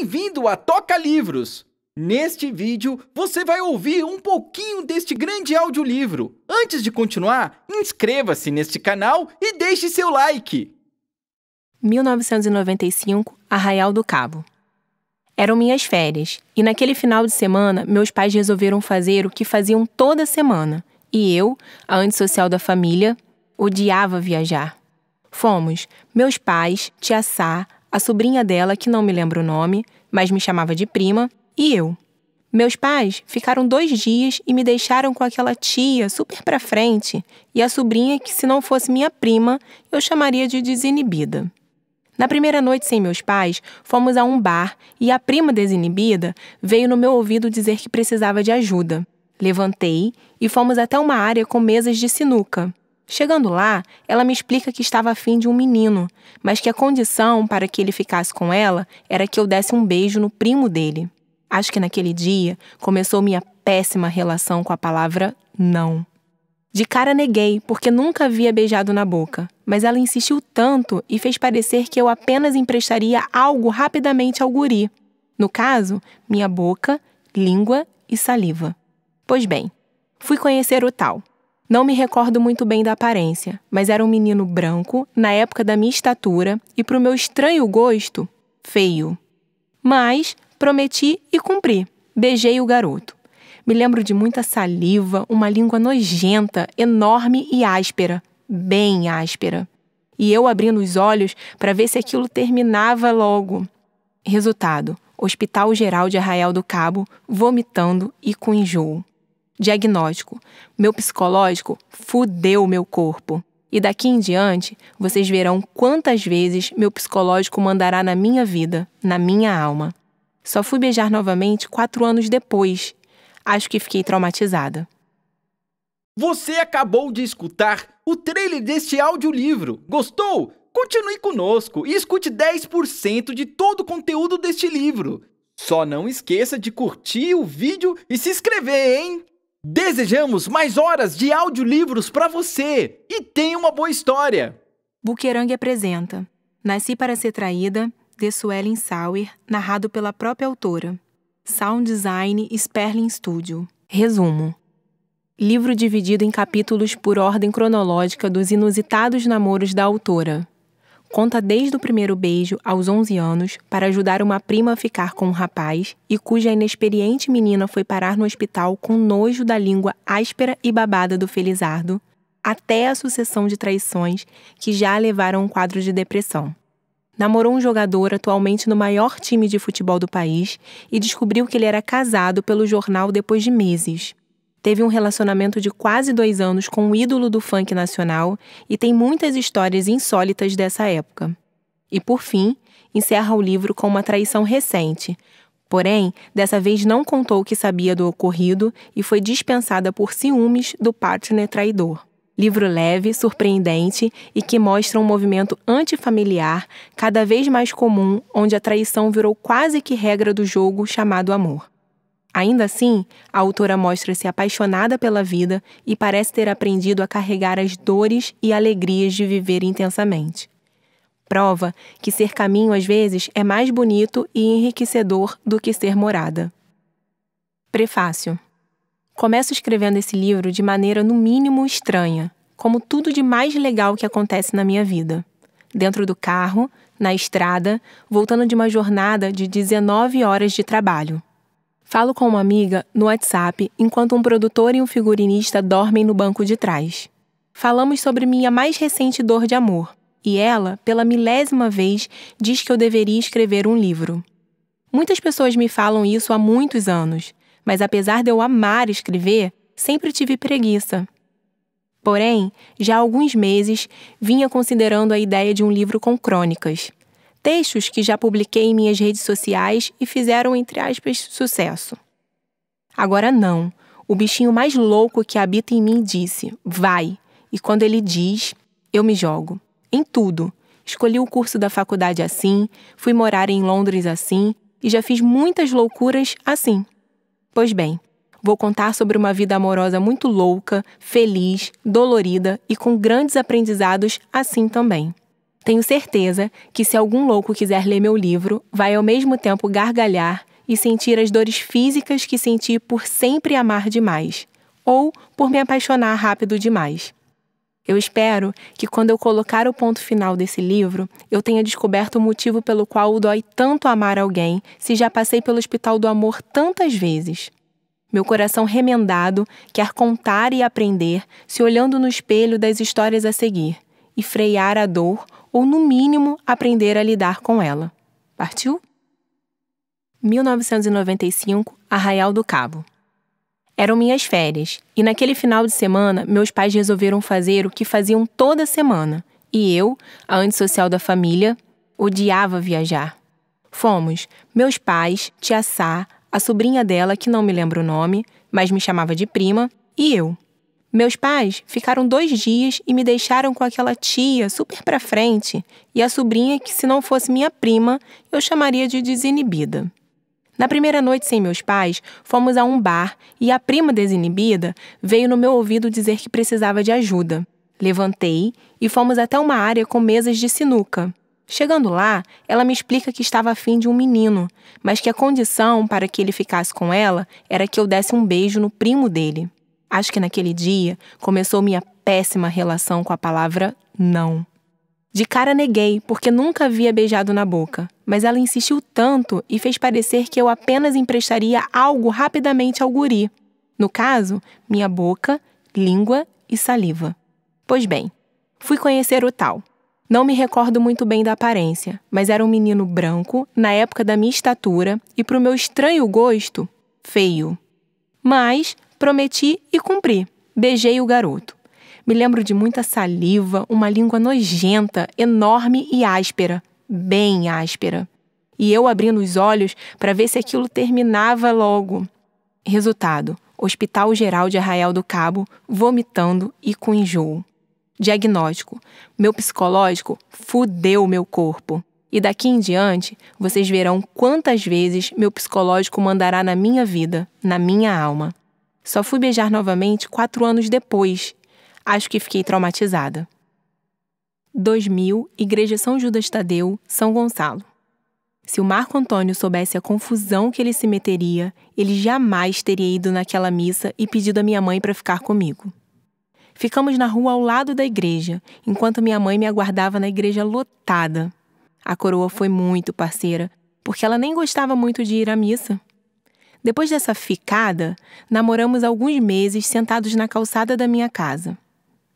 Bem-vindo a Toca Livros! Neste vídeo, você vai ouvir um pouquinho deste grande audiolivro. Antes de continuar, inscreva-se neste canal e deixe seu like! 1995, Arraial do Cabo. Eram minhas férias, e naquele final de semana, meus pais resolveram fazer o que faziam toda semana. E eu, a antissocial da família, odiava viajar. Fomos meus pais, tia Sá, a sobrinha dela, que não me lembro o nome, mas me chamava de prima, e eu. Meus pais ficaram dois dias e me deixaram com aquela tia super pra frente e a sobrinha que, se não fosse minha prima, eu chamaria de desinibida. Na primeira noite sem meus pais, fomos a um bar e a prima desinibida veio no meu ouvido dizer que precisava de ajuda. Levantei e fomos até uma área com mesas de sinuca. Chegando lá, ela me explica que estava afim de um menino, mas que a condição para que ele ficasse com ela era que eu desse um beijo no primo dele. Acho que naquele dia começou minha péssima relação com a palavra não. De cara neguei, porque nunca havia beijado na boca, mas ela insistiu tanto e fez parecer que eu apenas emprestaria algo rapidamente ao guri. No caso, minha boca, língua e saliva. Pois bem, fui conhecer o tal. Não me recordo muito bem da aparência, mas era um menino branco, na época da minha estatura e, para o meu estranho gosto, feio. Mas prometi e cumpri. Beijei o garoto. Me lembro de muita saliva, uma língua nojenta, enorme e áspera, bem áspera. E eu abrindo os olhos para ver se aquilo terminava logo. Resultado: Hospital Geral de Arraial do Cabo, vomitando e com enjoo. Diagnóstico: meu psicológico fudeu meu corpo. E daqui em diante, vocês verão quantas vezes meu psicológico mandará na minha vida, na minha alma. Só fui beijar novamente quatro anos depois. Acho que fiquei traumatizada. Você acabou de escutar o trailer deste audiolivro. Gostou? Continue conosco e escute 10% de todo o conteúdo deste livro. Só não esqueça de curtir o vídeo e se inscrever, hein? Desejamos mais horas de audiolivros para você e tenha uma boa história! Buquerangue apresenta Nasci para ser traída, de Suellen Sauer, narrado pela própria autora. Sound Design Sperling Studio. Resumo. Livro dividido em capítulos por ordem cronológica dos inusitados namoros da autora conta desde o primeiro beijo, aos 11 anos, para ajudar uma prima a ficar com um rapaz e cuja inexperiente menina foi parar no hospital com nojo da língua áspera e babada do Felizardo, até a sucessão de traições que já a levaram a um quadro de depressão. Namorou um jogador atualmente no maior time de futebol do país e descobriu que ele era casado pelo jornal depois de meses teve um relacionamento de quase dois anos com o ídolo do funk nacional e tem muitas histórias insólitas dessa época. E por fim, encerra o livro com uma traição recente. Porém, dessa vez não contou o que sabia do ocorrido e foi dispensada por ciúmes do partner traidor. Livro leve, surpreendente e que mostra um movimento antifamiliar cada vez mais comum, onde a traição virou quase que regra do jogo chamado amor. Ainda assim, a autora mostra-se apaixonada pela vida e parece ter aprendido a carregar as dores e alegrias de viver intensamente. Prova que ser caminho às vezes é mais bonito e enriquecedor do que ser morada. Prefácio Começo escrevendo esse livro de maneira, no mínimo, estranha, como tudo de mais legal que acontece na minha vida. Dentro do carro, na estrada, voltando de uma jornada de 19 horas de trabalho. Falo com uma amiga no WhatsApp enquanto um produtor e um figurinista dormem no banco de trás. Falamos sobre minha mais recente dor de amor, e ela, pela milésima vez, diz que eu deveria escrever um livro. Muitas pessoas me falam isso há muitos anos, mas apesar de eu amar escrever, sempre tive preguiça. Porém, já há alguns meses vinha considerando a ideia de um livro com crônicas, textos que já publiquei em minhas redes sociais e fizeram, entre aspas, sucesso. Agora não. O bichinho mais louco que habita em mim disse: vai. E quando ele diz, eu me jogo. Em tudo. Escolhi o curso da faculdade assim, fui morar em Londres assim e já fiz muitas loucuras assim. Pois bem, vou contar sobre uma vida amorosa muito louca, feliz, dolorida e com grandes aprendizados assim também. Tenho certeza que se algum louco quiser ler meu livro, vai ao mesmo tempo gargalhar e sentir as dores físicas que senti por sempre amar demais ou por me apaixonar rápido demais. Eu espero que quando eu colocar o ponto final desse livro, eu tenha descoberto o motivo pelo qual dói tanto amar alguém, se já passei pelo hospital do amor tantas vezes. Meu coração remendado quer contar e aprender, se olhando no espelho das histórias a seguir, e frear a dor ou, no mínimo, aprender a lidar com ela. Partiu? 1995, Arraial do Cabo. Eram minhas férias, e naquele final de semana, meus pais resolveram fazer o que faziam toda semana, e eu, a antissocial da família, odiava viajar. Fomos meus pais, tia Sá, a sobrinha dela, que não me lembro o nome, mas me chamava de prima, e eu. Meus pais ficaram dois dias e me deixaram com aquela tia super pra frente e a sobrinha que, se não fosse minha prima, eu chamaria de desinibida. Na primeira noite sem meus pais, fomos a um bar e a prima desinibida veio no meu ouvido dizer que precisava de ajuda. Levantei e fomos até uma área com mesas de sinuca. Chegando lá, ela me explica que estava afim de um menino, mas que a condição para que ele ficasse com ela era que eu desse um beijo no primo dele. Acho que naquele dia começou minha péssima relação com a palavra não. De cara neguei, porque nunca havia beijado na boca, mas ela insistiu tanto e fez parecer que eu apenas emprestaria algo rapidamente ao guri. No caso, minha boca, língua e saliva. Pois bem, fui conhecer o tal. Não me recordo muito bem da aparência, mas era um menino branco, na época da minha estatura e, para o meu estranho gosto, feio. Mas Prometi e cumpri. Beijei o garoto. Me lembro de muita saliva, uma língua nojenta, enorme e áspera. Bem áspera. E eu abrindo os olhos para ver se aquilo terminava logo. Resultado: Hospital Geral de Arraial do Cabo, vomitando e com enjoo. Diagnóstico: Meu psicológico fudeu meu corpo. E daqui em diante, vocês verão quantas vezes meu psicológico mandará na minha vida, na minha alma. Só fui beijar novamente quatro anos depois. Acho que fiquei traumatizada. 2000, Igreja São Judas Tadeu, São Gonçalo. Se o Marco Antônio soubesse a confusão que ele se meteria, ele jamais teria ido naquela missa e pedido a minha mãe para ficar comigo. Ficamos na rua ao lado da igreja, enquanto minha mãe me aguardava na igreja lotada. A coroa foi muito parceira, porque ela nem gostava muito de ir à missa. Depois dessa ficada, namoramos alguns meses sentados na calçada da minha casa.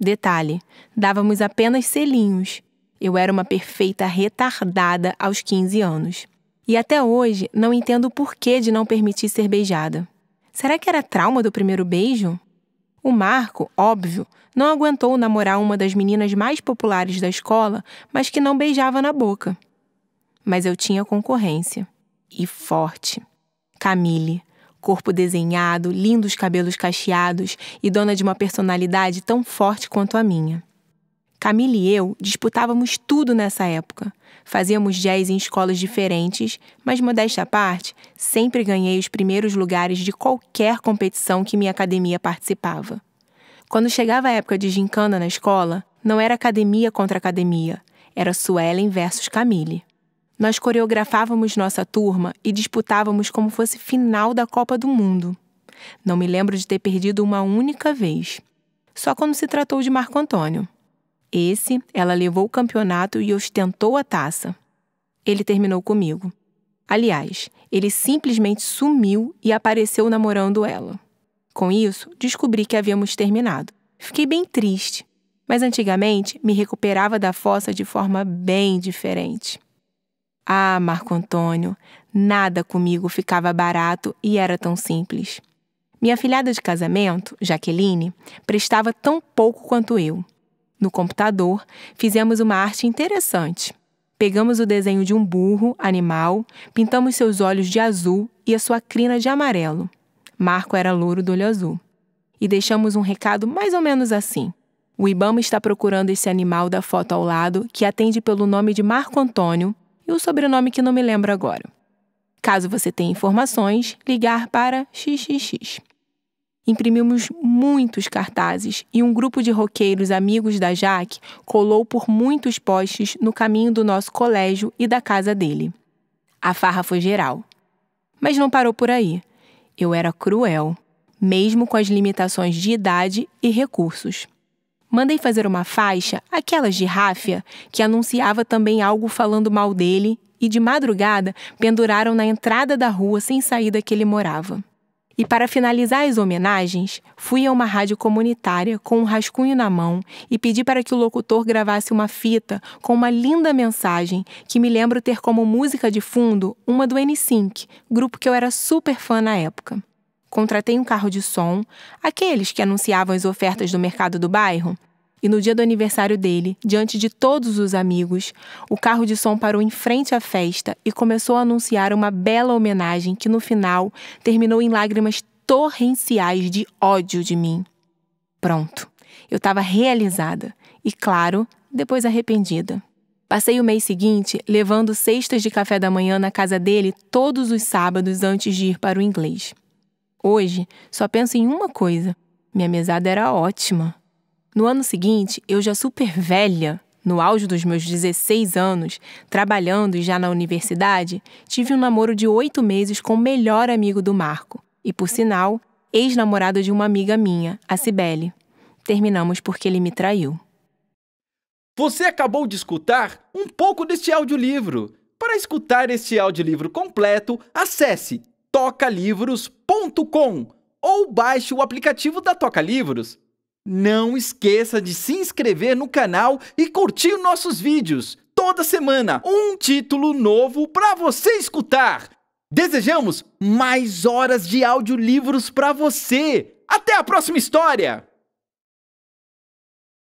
Detalhe: dávamos apenas selinhos. Eu era uma perfeita retardada aos 15 anos. E até hoje não entendo o porquê de não permitir ser beijada. Será que era trauma do primeiro beijo? O Marco, óbvio, não aguentou namorar uma das meninas mais populares da escola, mas que não beijava na boca. Mas eu tinha concorrência. E forte. Camille. Corpo desenhado, lindos cabelos cacheados e dona de uma personalidade tão forte quanto a minha. Camille e eu disputávamos tudo nessa época. Fazíamos jazz em escolas diferentes, mas modesta à parte, sempre ganhei os primeiros lugares de qualquer competição que minha academia participava. Quando chegava a época de gincana na escola, não era academia contra academia, era Suelen versus Camille. Nós coreografávamos nossa turma e disputávamos como fosse final da Copa do Mundo. Não me lembro de ter perdido uma única vez. Só quando se tratou de Marco Antônio. Esse, ela levou o campeonato e ostentou a taça. Ele terminou comigo. Aliás, ele simplesmente sumiu e apareceu namorando ela. Com isso, descobri que havíamos terminado. Fiquei bem triste, mas antigamente me recuperava da fossa de forma bem diferente. Ah, Marco Antônio, nada comigo ficava barato e era tão simples. Minha filhada de casamento, Jaqueline, prestava tão pouco quanto eu. No computador, fizemos uma arte interessante. Pegamos o desenho de um burro, animal, pintamos seus olhos de azul e a sua crina de amarelo. Marco era louro do olho azul. E deixamos um recado mais ou menos assim. O Ibama está procurando esse animal da foto ao lado, que atende pelo nome de Marco Antônio, o sobrenome que não me lembro agora. Caso você tenha informações, ligar para XXX. Imprimimos muitos cartazes e um grupo de roqueiros amigos da Jaque colou por muitos postes no caminho do nosso colégio e da casa dele. A farra foi geral. Mas não parou por aí. Eu era cruel, mesmo com as limitações de idade e recursos mandei fazer uma faixa, aquelas de ráfia, que anunciava também algo falando mal dele, e de madrugada penduraram na entrada da rua sem saída que ele morava. E para finalizar as homenagens, fui a uma rádio comunitária com um rascunho na mão e pedi para que o locutor gravasse uma fita com uma linda mensagem que me lembro ter como música de fundo uma do N-Sync, grupo que eu era super fã na época contratei um carro de som, aqueles que anunciavam as ofertas do mercado do bairro. E no dia do aniversário dele, diante de todos os amigos, o carro de som parou em frente à festa e começou a anunciar uma bela homenagem que no final terminou em lágrimas torrenciais de ódio de mim. Pronto, eu estava realizada e, claro, depois arrependida. Passei o mês seguinte levando cestas de café da manhã na casa dele todos os sábados antes de ir para o inglês. Hoje, só penso em uma coisa: minha mesada era ótima. No ano seguinte, eu já super velha, no auge dos meus 16 anos, trabalhando e já na universidade, tive um namoro de oito meses com o melhor amigo do Marco, e por sinal, ex-namorado de uma amiga minha, a Cibele. Terminamos porque ele me traiu. Você acabou de escutar um pouco deste audiolivro. Para escutar este audiolivro completo, acesse tocalivros.com ou baixe o aplicativo da Toca Livros. Não esqueça de se inscrever no canal e curtir nossos vídeos. Toda semana, um título novo para você escutar. Desejamos mais horas de audiolivros para você. Até a próxima história!